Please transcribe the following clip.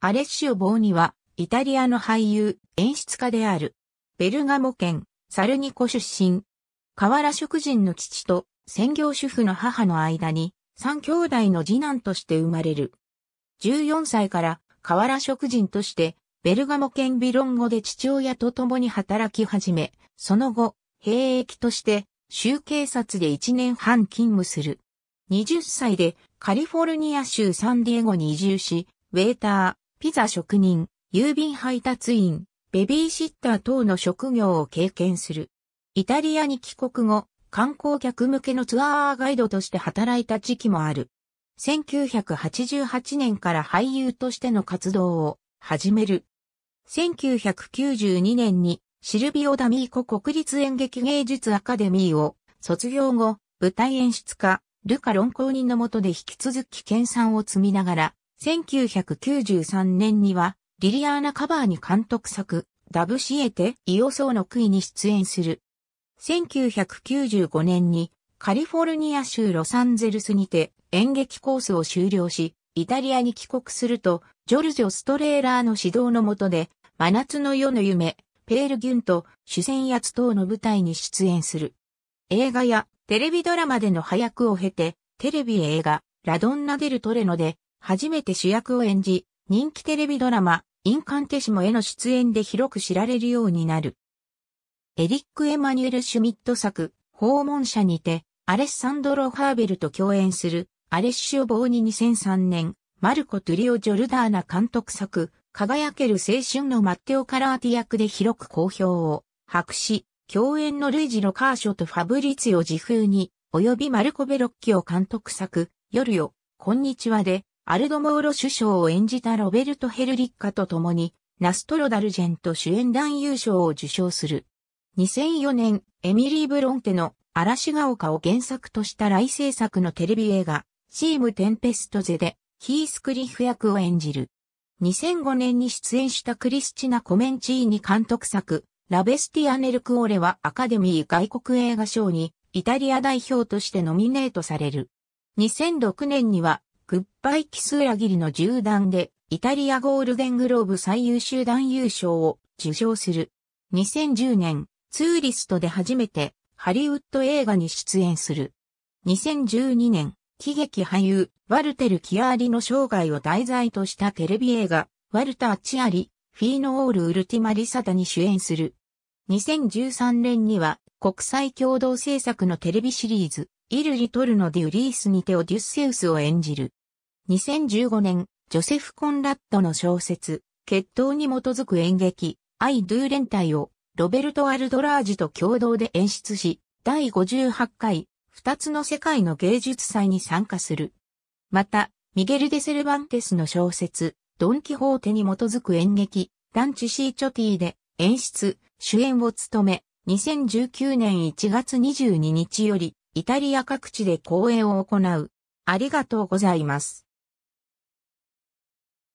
アレッシオ・ボーニは、イタリアの俳優、演出家である。ベルガモ県、サルニコ出身。河原食人の父と、専業主婦の母の間に、三兄弟の次男として生まれる。14歳から、河原食人として、ベルガモ県ビロンゴで父親と共に働き始め、その後、兵役として、州警察で1年半勤務する。20歳で、カリフォルニア州サンディエゴに移住し、ウェーター、ピザ職人、郵便配達員、ベビーシッター等の職業を経験する。イタリアに帰国後、観光客向けのツアーガイドとして働いた時期もある。1988年から俳優としての活動を始める。1992年にシルビオ・ダミーコ国立演劇芸術アカデミーを卒業後、舞台演出家、ルカ・論考人のもとで引き続き研鑽を積みながら、1993年には、リリアーナ・カバーに監督作、ダブシエテ・イオソーの杭に出演する。1995年に、カリフォルニア州ロサンゼルスにて演劇コースを終了し、イタリアに帰国すると、ジョルジョ・ストレーラーの指導のもとで、真夏の夜の夢、ペール・ギュンと主戦や等の舞台に出演する。映画やテレビドラマでの早役を経て、テレビ映画、ラドンナ・デル・トレノで初めて主役を演じ、人気テレビドラマ、インカンテシモへの出演で広く知られるようになる。エリック・エマニュエル・シュミット作、訪問者にて、アレッサンドロ・ハーベルと共演する、アレッシュ・ボーニ2003年、マルコ・トゥリオ・ジョルダーナ監督作、輝ける青春のマッテオ・カラーティ役で広く好評を博し、共演のルイジ・ロ・カーショとファブリツィオ・ジフーに、及びマルコ・ベロッキオ監督作、夜よ、こんにちはで、アルドモーロ首相を演じたロベルト・ヘルリッカと共に、ナストロダルジェント主演男優賞を受賞する。2004年、エミリー・ブロンテの嵐が丘を原作とした来世作のテレビ映画、チーム・テンペストゼで、ヒースクリフ役を演じる。2005年に出演したクリスチナ・コメンチーニ監督作、ラベスティアネルクオーレはアカデミー外国映画賞にイタリア代表としてノミネートされる。2006年にはグッバイキス裏切りの縦断で、イタリアゴールデングローブ最優秀男優賞を受賞する。2010年、ツーリストで初めてハリウッド映画に出演する。2012年、喜劇俳優、ワルテル・キアーリの生涯を題材としたテレビ映画、ワルター・チアリ、フィーノオール・ウルティマ・リサタに主演する。2013年には、国際共同制作のテレビシリーズ、イル・リトルノ・デュ・リースにてオデュッセウスを演じる。2015年、ジョセフ・コンラッドの小説、決闘に基づく演劇、アイ・ドゥ連隊を、ロベルト・アルドラージと共同で演出し、第58回、二つの世界の芸術祭に参加する。また、ミゲル・デ・セルバンテスの小説、ドン・キホーテに基づく演劇、ダンチ・シー・チョティで演出、主演を務め、2019年1月22日より、イタリア各地で公演を行う。ありがとうございます。